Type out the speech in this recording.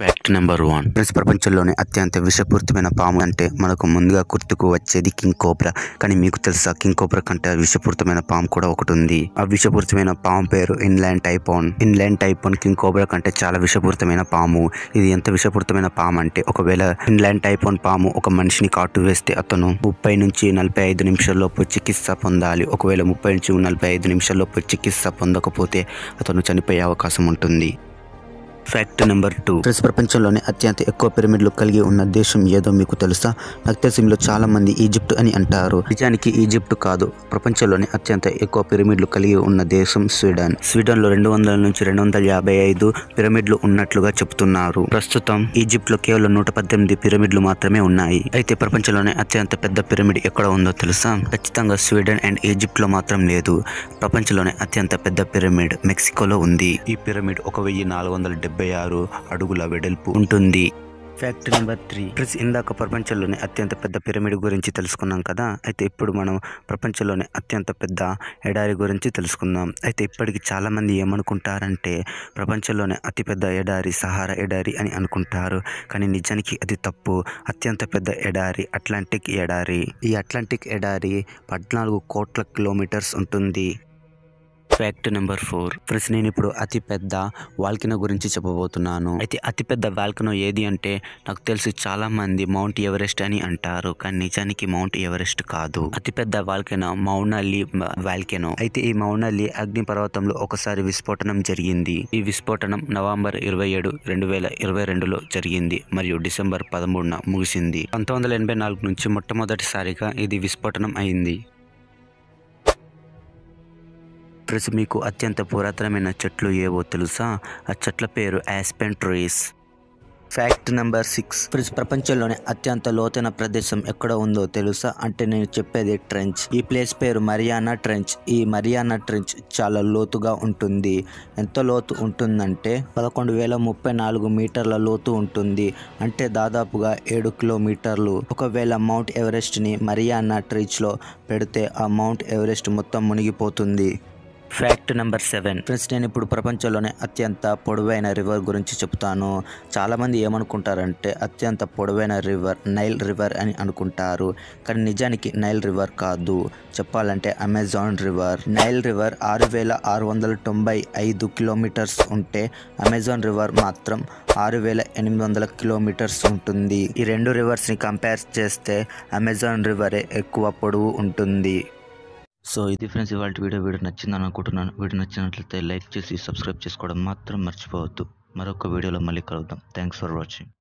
fact number one friends ప్రపంచంలోనే అత్యంత విషపూరితమైన పాము అంటే మనకు ముందుగా గుర్తుకు వచ్చేది కింగ్ కోబ్రా కానీ మీకు తెలుసా కింగ్ కోబ్రా కంటే విషపూరితమైన పాము కూడా ఒకటి ఉంది ఆ విషపూరితమైన పాము పేరు inland taipan inland taipan king cobra కంటే చాలా విషపూరితమైన పాము ఇది ఎంత విషపూరితమైన పాము అంటే ఒకవేళ ఇన్లాండ్ టైపోన్ పాము ఒక మనిషిని కాటు వేస్తే అతను ముప్పై నుంచి నలభై ఐదు నిమిషాల్లోపు చికిత్స పొందాలి ఒకవేళ ముప్పై నుంచి నలభై ఐదు నిమిషాల్లోపు చికిత్స పొందకపోతే అతను చనిపోయే అవకాశం ఉంటుంది ఫ్యాక్ట్ నెంబర్ టూ ప్రతి ప్రపంచంలోనే అత్యంత ఎక్కువ పిరమిడ్లు కలిగి ఉన్న దేశం ఏదో మీకు తెలుసా నాకు తెలిసిలో చాలా మంది ఈజిప్ట్ అని అంటారు నిజానికి ఈజిప్ట్ కాదు ప్రపంచంలోనే అత్యంత ఎక్కువ పిరమిడ్లు కలిగి ఉన్న దేశం స్వీడన్ స్వీడన్ లో రెండు వందల నుంచి రెండు వందల యాభై ఐదు పిరమిడ్లు ఉన్నట్లుగా చెబుతున్నారు ప్రస్తుతం ఈజిప్ట్ లో కేవలం నూట పద్దెనిమిది పిరమిడ్లు మాత్రమే ఉన్నాయి అయితే ప్రపంచంలోనే అత్యంత పెద్ద పిరమిడ్ ఎక్కడ ఉందో తెలుసా ఖచ్చితంగా స్వీడన్ అండ్ ఈజిప్ట్ లో మాత్రం లేదు ప్రపంచంలోనే అత్యంత పెద్ద పిరమిడ్ మెక్సికోలో ఉంది ఈ పిరమిడ్ ఒక వెయ్యి నాలుగు వందల డెబ్బై ఆరు అడుగుల వెడల్పు ఉంటుంది ఫ్యాక్టరీ నెంబర్ త్రీ ఫ్రెండ్స్ ఇందాక ప్రపంచంలోనే అత్యంత పెద్ద పిరమిడ్ గురించి తెలుసుకున్నాం కదా అయితే ఇప్పుడు మనం ప్రపంచంలోనే అత్యంత పెద్ద ఎడారి గురించి తెలుసుకుందాం అయితే ఇప్పటికి చాలామంది ఏమనుకుంటారంటే ప్రపంచంలోనే అతిపెద్ద ఎడారి సహారా ఎడారి అని అనుకుంటారు కానీ నిజానికి అది తప్పు అత్యంత పెద్ద ఎడారి అట్లాంటిక్ ఎడారి ఈ అట్లాంటిక్ ఎడారి పద్నాలుగు కోట్ల కిలోమీటర్స్ ఉంటుంది ఫ్యాక్ట్ నెంబర్ ఫోర్ ఫ్రెండ్స్ నేను ఇప్పుడు అతిపెద్ద వాల్కినో గురించి చెప్పబోతున్నాను అయితే అతిపెద్ద వాల్కినో ఏది అంటే నాకు తెలుసు చాలా మంది మౌంట్ ఎవరెస్ట్ అని అంటారు కానీ నిజానికి మౌంట్ ఎవరెస్ట్ కాదు అతిపెద్ద వాల్కెనో మౌనాలి వాల్కెనో అయితే ఈ మౌనాలి అగ్ని పర్వతంలో ఒకసారి విస్ఫోటనం జరిగింది ఈ విస్ఫోటనం నవంబర్ ఇరవై ఏడు రెండు వేల ఇరవై రెండులో జరిగింది మరియు డిసెంబర్ పదమూడున ముగిసింది పంతొమ్మిది వందల ఎనభై నాలుగు నుంచి మొట్టమొదటిసారిగా ఇది విస్ఫోటనం అయింది అడ్రస్ మీకు అత్యంత పురాతనమైన చెట్లు ఏవో తెలుసా ఆ చెట్ల పేరు aspen trees fact number six ఫ్రిడ్జ్ ప్రపంచంలోనే అత్యంత లోతైన ప్రదేశం ఎక్కడ ఉందో తెలుసా అంటే నేను చెప్పేది ట్రెంచ్ ఈ ప్లేస్ పేరు మరియానా ట్రెంచ్ ఈ మరియానా ట్రెంచ్ చాలా లోతుగా ఉంటుంది ఎంత లోతు ఉంటుందంటే పదకొండు వేల ముప్పై నాలుగు మీటర్ల లోతు ఉంటుంది అంటే దాదాపుగా ఏడు కిలోమీటర్లు ఒకవేళ మౌంట్ ఎవరెస్ట్ని మరియానా ట్రెంచ్లో పెడితే ఆ మౌంట్ ఎవరెస్ట్ మొత్తం మునిగిపోతుంది ఫ్యాక్ట్ నెంబర్ సెవెన్ ఫ్రెండ్స్ నేను ఇప్పుడు ప్రపంచంలోనే అత్యంత పొడవైన రివర్ గురించి చెప్తాను చాలామంది ఏమనుకుంటారంటే అత్యంత పొడవైన రివర్ నైల్ రివర్ అని అనుకుంటారు కానీ నిజానికి నైల్ రివర్ కాదు చెప్పాలంటే అమెజాన్ రివర్ నైల్ రివర్ ఆరు వేల ఆరు వందల తొంభై ఐదు కిలోమీటర్స్ ఉంటే అమెజాన్ రివర్ మాత్రం ఆరు వేల ఎనిమిది వందల కిలోమీటర్స్ ఉంటుంది ఈ రెండు రివర్స్ని కంపేర్ చేస్తే అమెజాన్ రివరే ఎక్కువ పొడవు ఉంటుంది సో ఇది ఫ్రెండ్స్ ఇవాళ వీడియో వీడియో నచ్చిందని అనుకుంటున్నాను వీడియో నచ్చినట్లయితే లైక్ చేసి సబ్స్క్రైబ్ చేసుకోవడం మాత్రం మర్చిపోవద్దు మరొక వీడియోలో మళ్ళీ కలుద్దాం థ్యాంక్స్ ఫర్ వాచింగ్